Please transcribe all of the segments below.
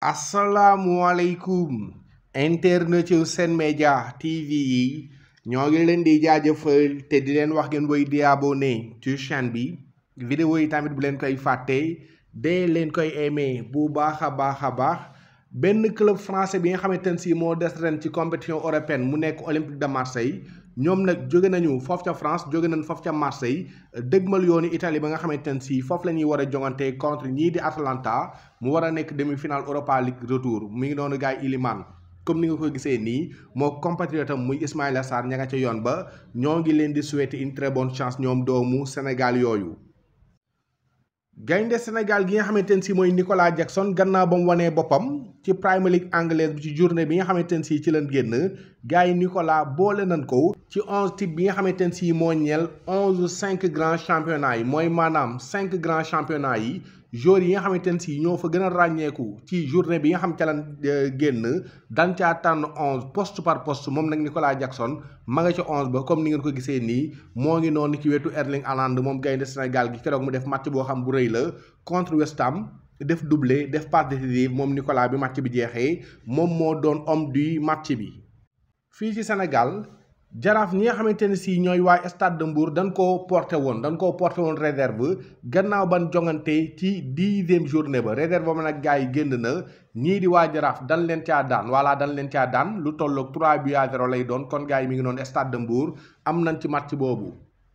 asalaamualeykum internet yu seen Média TV yi ñoo ngi leen di jaajëfal te di leen wax ngeen woy di abonné ci bi vidéo yi tamit bu leen koy fàtte de leen koy aimé bu baax a baax a baax benn club français bi nga xamante ne si moo des ren ci compétition européenne mu nekk Olympique de Marseille ñoom nag jóge nañu foofu ca France jóge nañ foofu ca Marseille dëgmal yoonu Italie ba nga xamante ne si foofu la ñuy war a jongante contre ñii di atlanta mu war a nekk demi final Europa League retour mi ngi noonu gars yi Iliman comme ni nga ko gisee nii moo compatriote am muy Ismaïla Sarr ña nga ca yoon ba ñoo ngi leen di souhaiter une très bonne chance ñoom doomu Sénégal yooyu. gaynde Sénégal gi nga xamante ne si mooy Nicolas Jackson gannaaw ba mu wanee boppam ci Premier League anglaise bi ci journée bi nga xamante ne si ci leen génn gars yi Nicolas boole nañ ko ci onze type bi nga xamante ne si moo ñeel onze cinq grands championnats yi mooy maanaam cinq grands championnats yi. joueurs yi nga xamante ne si ñoo fa gën a ràññeeku ci journée bi nga xam ca lan euh, génn daan caa tànn onze post par post moom nag Nicolas Jackson ma nga ca onze ba comme ni ngeen ko gisee nii moo ngi noonu ci wetu Erling Haaland moom gaynde Sénégal gi keroog mu def match boo xam bu rëy la contre West Ham def duble def passe décisive moom Nicolas bi match bi jeexee moom moo doon om du match bi fii ci Sénégal. jaraaf ñi nga xamante ne si ñooy waa stade de Mbour dañ koo porté woon dañ koo porté woon réserve gannaaw ban jongante ci dixième journée ba réserve ba nag gars yi génn na ñii di waa jaraaf dan leen caa daan voilà dan leen caa daan lu tolloog 3 buts à lay doon kon gars yi mi ngi doon stade de Mbour am nañ ci match boobu.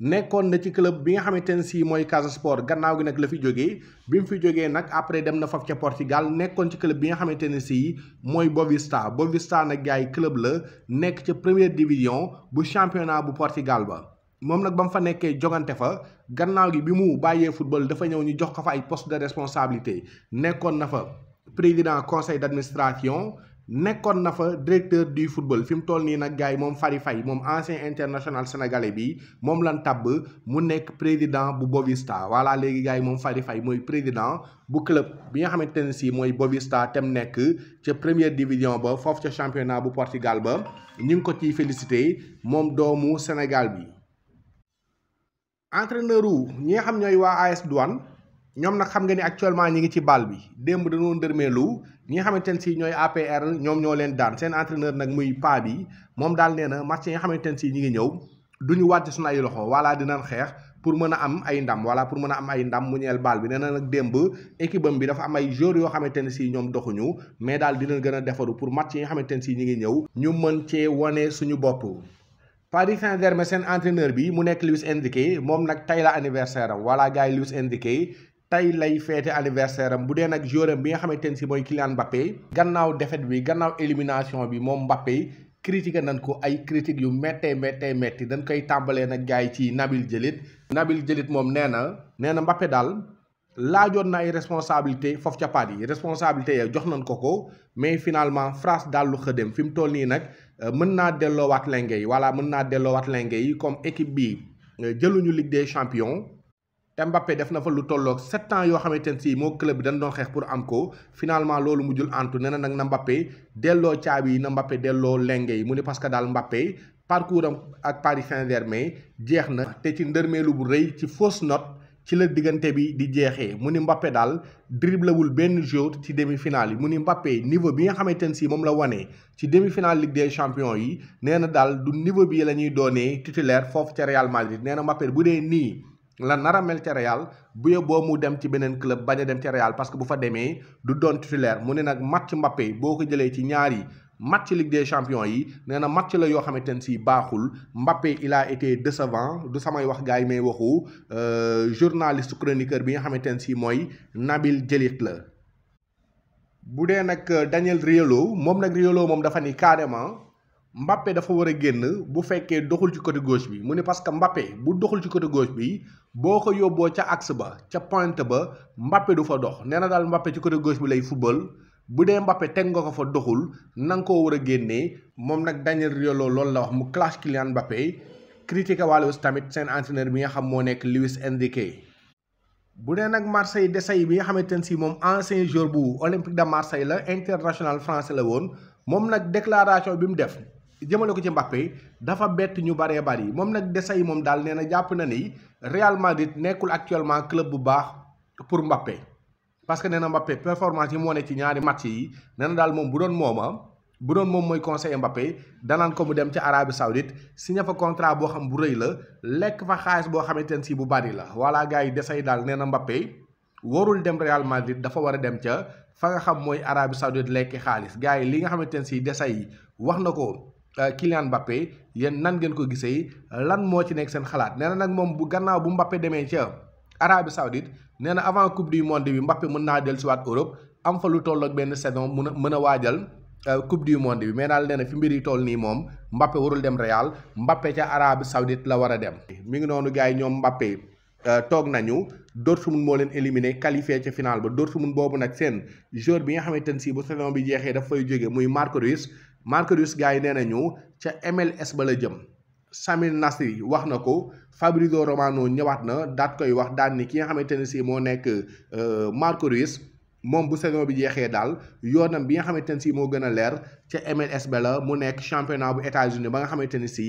nekkoon na ci club bi nga xamante ne si mooy Casa Sport gannaaw gi nag la fi jógee bi mu fi jógee nag après dem na faf ca Portugal nekkoon ci club bi nga xamante ne si mooy Boavista Boavista nag gaay club la nekk ca première division bu championnat bu Portugal ba. moom nag ba mu fa nekkee jogante fa gannaaw gi bi mu bàyyee football dafa ñëw ñu jox ko fa ay poste de responsabilité nekkoon na fa président conseil d'administration. nekkoon na fa directeur du football fi mu toll nii nag gars mom moom Faye ancien international sénégalais bi moom lan tàbb mu nekk président bu Bovista voilà léegi gars yi moom Fary Faye mooy président bu club bi nga xamante ne si mooy Bovista tem nekk ca première division ba foofu ca championnat bu Portugal ba ñu ngi ko ciy félicité moom doomu Sénégal bi entraîneur ñi nga xam ñooy waa AS Douane ñoom nag xam nga ni actuellement ñi ngi ci bal bi démb dañoo ndërmeelu ñi nga xamante ne si ñooy APR ñoom ñoo leen daan seen entraîneur nag muy pa bi moom daal nee na match yi nga xamante ne sii ñi ngi ñëw du ñu wàcc suñu ay loxo wala dinañ xeex pour mën a am ay ndam wala pour mën a am ay ndam mu ñeel bal bi nee na nag démb équipe bi dafa am ay joueurs yoo xamante ne sii ñoom doxuñu mais daal dinañ gën a defaru pour match yi nga xamante ne si ñi ngi ñëw ñu mën cee wane suñu bopp Paris Saint-Germain seen entraîneur bi mu nekk Luis Enrique moom nag tey la anniversaire am wala gars yi Luis Enrique tey lay feete anniversaire bu dee nag joueur bi nga xamante ne si mooy Kylian Mbappé gannaaw défaite bi gannaaw élimination bi moom Mbappé critiqué nañ ko ay critique yu méttee méttee métti dañ koy tàmbalee nag gars yi ci Nabil Djelit Nabil jëlit moom nee na nee na Mbappé daal laajoon na ay responsabilité foofu ca yi responsabilité ya jox nañ ko ko mais finalement France daal lu xëdem fi mu toll nii nag euh, mën naa delloowaat lenge yi voilà mën naa delloowaat lenge yi comme équipe bi euh, jëluñu Ligue des Champions Mbappé def na fa lu tolloog sept ans yoo xamante ne si moo club bi dañ doon xeex pour am ko finalement loolu mujjul antu nee na nag na Mbappé delloo caabi yi na Mbappé delloo lenge yi mu parce que daal Mbappé parcours am ak Paris Saint-Germain jeex na te ci ndërmeelu bu rëy ci fausse note ci la diggante bi di jeexee mu ni Mbappé daal dribblewul benn jour ci demi-finale yi mu ni Mbappé niveau bi nga xamante ne si moom la wane ci demi-finale Ligue des Champions yi nee na daal du niveau bi la ñuy doonee titulaire foofu ca Real Madrid nee na Mbappé bu dee nii. la nara a mel ca Real bu yeboo mu dem ci beneen club bañ a dem ca Real parce que bu fa demee du doon titulaire mu ne nag match mbappe boo ko jëlee ci ñaari yi match Ligue des Champions yi nee na match la yoo xamante ne si baaxul Mbappé il a été décevant du samay wax gars yi may waxu euh, journaliste chroniqueur bi nga xamante ne si mooy Nabil Djelit la. bu dee nag euh, Daniel Riolo moom nag Riolo moom dafa ni carrément. Mbappé dafa war a génn bu fekkee doxul ci côté gauche bi mu ne parce que Mbappé bu doxul ci côté gauche bi boo ko yóbboo ca axe ba ca pointe ba Mbappé du fa dox nee na daal mbappe ci côté gauche bi lay football bu dee mbappe teg nga ko fa doxul na nga koo war a génnee moom nag Daniel Riolo loolu la wax mu clash Kylian Mbappé critiqué wàllu tamit seen entraîneur bi nga xam moo nekk Luis Enrique. bu dee nag Marseille Desailly bi nga xamante ne si moom en ancien joueur bu Olympique de Marseille la international français la woon moom nag déclaration bi mu def. jëmale ko ci Mbappé dafa bett ñu bare bari moom nag Desailly moom daal na na ni Real Madrid nekkul actuellement club bu baax pour Mbappé parce que nee na Mbappé performance yi mati, ne ci ñaari match yi nee na daal moom bu doon mooma bu doon moom mooy conseiller Mbappé danaan ko mu dem ci Arabie Saoudite signé fa contrat boo xam bu rëy la fa si bu bari la voilà gars yi Desailly daal Mbappé warul dem Real Madrid dafa wara a dem ca fa nga xam mooy Arabie Saoudite lekk xaalis gars yi li nga xamante ne si wax na ko Euh, Kylian Mbappé yéen nan ngeen ko gisee lan moo ci nekk seen xalaat nee na nag moom bu gannaaw bu Mbappé demee ca Arabie Saoudite nee na avant coupe du monde bi Mbappé mën naa dellusiwaat Europe am fa lu toll benn saison mun a mën a waajal euh, coupe du monde bi mais daal nee na fi mbir tool nii moom Mbappé warul dem Real Mbappé ca Arabie Saoudite la war a dem. mi ngi noonu gars yi ñoom Mbappé euh, toog nañu door Dortmund moo leen éliminé qualifié ca final ba Dortmund boobu nag seen joueur bi nga xamante ne si bu saison bi jeexee daf fay jóge muy Marco Reus Marquinhos gars yi nee nañu ca MLS ba la jëm Samir Nasri wax na ko Fabrizio Romano ñëwaat na daat koy wax daan ni ki nga xamante ne si moo nekk euh, Marquinhos moom bu saison bi jeexee daal yoonam bi nga xamante ne si moo gën a leer ca MLS ba la mu nekk championnat bu États-Unis ba nga xamante ne si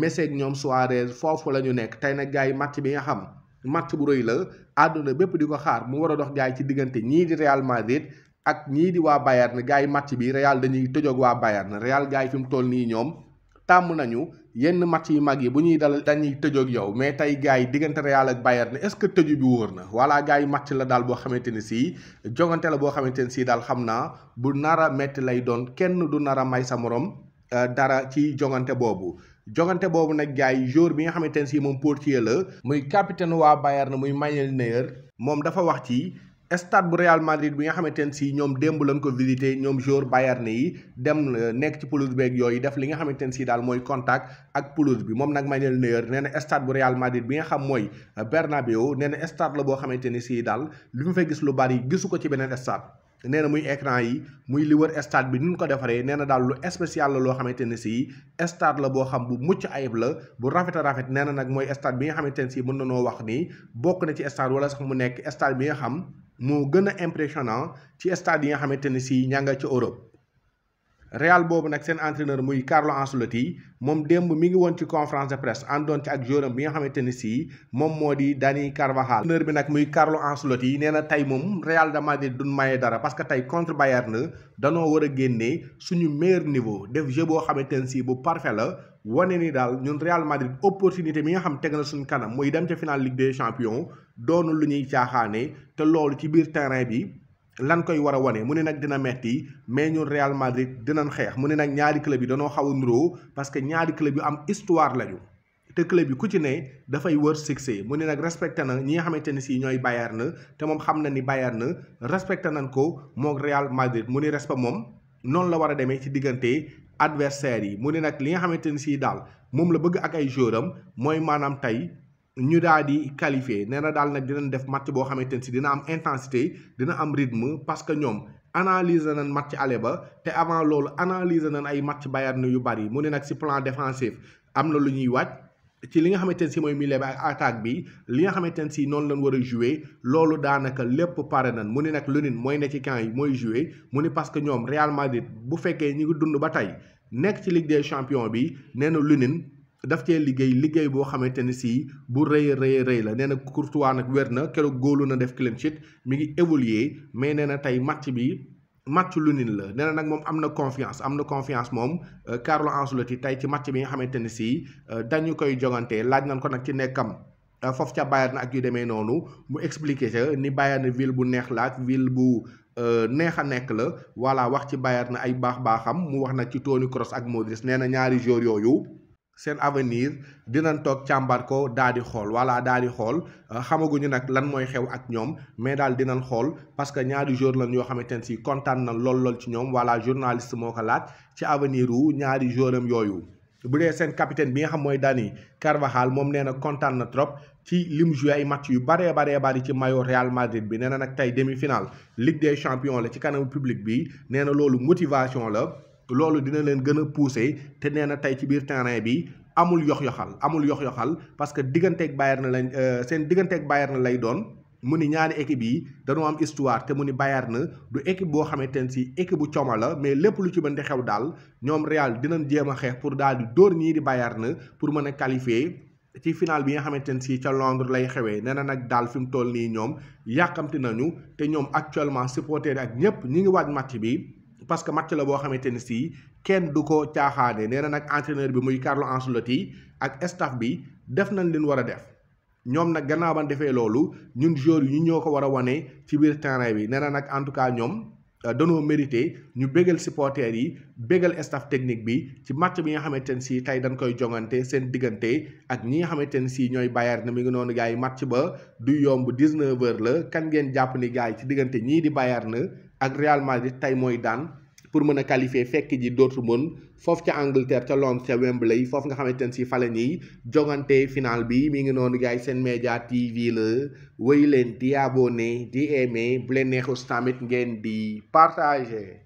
Messi ñoom Suarez foofu la ñu nekk tey nag gars yi match bi nga xam matt bu rëy la àdduna bépp di ko xaar mu war a dox gars ci diggante ñii di Real Madrid ak ñii di waa Bayern gars yi match bi Real dañuy tëjoog waa Bayern Real gars yi fi mu toll nii ñoom tàmm nañu yenn match yu mag yi bu ñuy dal dañuy tëjoog yow mais tey gars yi diggante Real ak Bayern est-ce que tëju bi wóor na voilà gars yi match la daal boo xamante ni sii jogante la boo xamante ni sii daal xam naa bu nara a metti lay doon kenn du nar a may sa moroom euh, dara ci jogante boobu. jogante boobu nag gars yi jour bi nga xamante ne si moom portier la muy capitaine waa Bayern muy Manuel Neuer moom dafa wax ci stade bu Real Madrid bi nga xamante ne si ñoom démb lañ ko visité ñoom joueur Bayern yi dem euh, nekk ci pelouse beeg yooyu def li nga xamante ne si daal mooy contact ak pelouse bi moom nag Manuel Neuer nee na stade bu Real Madrid bi nga xam mooy euh, Bernabéu nee na stade la boo xamante ni si daal li mu fay gis lu bari gisu ko ci beneen stade. nee na muy écran yi muy li wër stade bi ni ñu ko defaree nee na daal lu espécial la loo xamante ne si stade la boo xam bu mucc ayib la bu rafet a rafet nee na nag mooy stade bi nga xamante ne si mën na wax ni bokk na ci stade wala sax mu nekk stade bi nga xam. moo gën a impressionnant ci stade yi nga xamante ne si ña nga ci Europe Real boobu nag seen entraîneur muy Carlo Ancelotti moom démb mi ngi woon ci conférence de presse àndoon ci ak joueuram bi nga xamante ne sii moom moo di Dani Carvajal. entraîneur bi nag muy Carlo Ancelotti nee na tey moom Real de Madrid duñ maye dara parce que tey contre Bayern danoo war a génnee suñu meilleur niveau def jeu boo xamante ne sii bu parfait la. wane ni daal ñun Real Madrid opportunité bi nga xam teg na suñu kanam muy dem ca finale Ligue des Champions doonu lu ñuy caaxaane te loolu ci biir terrain bi. lan koy war a wane mu ne nag dina metti mais ñu Real Madrid dinañ xeex mu ne nag ñaari club yi danoo xaw a nuroo parce que ñaari club yu am histoire lañu te club yi ku ci ne dafay wër succès mu ne nag respecté na ñi nga xamante ne si ñooy Bayern na te moom xam na ni Bayern na respecté nañ ko moog Real Madrid mu ni respect moom noonu la war a demee ci diggante adversaire yi mu ne nag li nga xamante ne si daal moom la bëgg ak ay jouram mooy maanaam tey ñu daal di qualifié nee na daal nag di dinañ def match boo xamante ne si dina am intensité dina am rythme parce que ñoom analyser nañ match ale ba te avant loolu analyser nañ ay match Bayern yu bari mu ne nag si plan défensif am na lu ñuy wàcc ci li nga xamante ne si mooy milieu ba ak attaque bi li nga xamante ne si noonu lañ war a jouer loolu daanaka lépp pare nañ mu ne nag lu nit mooy ne ci camp yi mooy joue mu ne parce que ñoom Real Madrid bu fekkee ñu ngi dund ba tey nekk ci Ligue des bi nee na lu nit daf cee liggéey liggéey boo xamante ne si bu rëy rëy rëy la nee na Courtois nag wér na keroog góolu na def clean sheet mu ngi évoluer mais nee na tey match bi match lu nin la nee nag moom am na confiance am na confiance moom euh, Carlo Ancelotti tey ci match bi nga xamante ne si euh, dañu koy jogante laaj nañ ko nag ci nekkam. Euh, foofu ca Bayern na ak yu demee noonu mu expliqué ca ni Bayern na ville bu neex laaj ville bu neex a nekk la voilà wax ci Bayern na ay baax baaxam mu wax nag ci Toni Kroos ak Modric nee na ñaari joueurs yooyu. seen avenir dinañ toog càmbar ko daal di xool wala daal di xool euh, xamaguñu nag lan mooy xew ak ñoom mais daal dinañ xool parce que ñaari joueur lan yoo xamante ne si kontaan na lool lool ci ñoom wala journaliste moo ko laaj ci avenir wu ñaari joueuram yooyu. bu dee seen capitaine bi nga xam mooy Dani Carvajal moom nee na kontaan na trop ci lim joué ay match yu baree baree bari ci maillot Real Madrid bi nee na nag tey demi-finale Ligue des champions la ci kanamu public bi ne na loolu motivation la. loolu dina leen gën a pousser te nee na tey ci biir terrain bi amul yox-yoxal amul yox-yoxal parce que digganteeg Bayern na lañ euh, seen digganteeg Bayern na lay doon mu ni ñaari équipe yi dañoo am histoire te mu ni Bayern na du équipe boo xamante ne si équipe bu coomo la mais lépp lu ci mën di xew daal ñoom Real dinañ jéem a xeex pour daal di dóor ñii di Bayern na pour mën a qualifier ci final bi nga xamante ne si ca Londres lay xewee nee na nag daal fi mu toll nii ñoom yàkkamti nañu te ñoom actuellement supporter ak ñëpp ñi ngi waaj match bi. parce que match la boo xamante ne sii kenn du ko caaxaane nee na nag entraîneur bi muy Carlo Ancelotti ak staff bi def nañ leen war a def ñoom nag gannaaw ban defee loolu ñun joueurs yi ñu ñoo ko war a wane ci biir terrain bi nee na nag en tout cas ñoom euh, danoo mérité ñu bégal supporters yi bégal staff technique bi ci match bi nga xamante ne sii tey dañ koy jongante seen diggante ak ñi nga xamante ne sii ñooy Bayern na mi ngi noonu gars yi match ba du yomb 19 heures la kan ngeen jàpp gars yi ci diggante ñii di Bayern na ak Real Madrid tey mooy daan pour mën a qualifier fekk ji Dortmund foofu ca Angleterre ca Londres ca Wembley foofu nga xamante ne si fale nii jogante final bi mi ngi noonu gars yi seen média TV la wéy leen di abonné di aimé bu leen neexus tamit ngeen di partage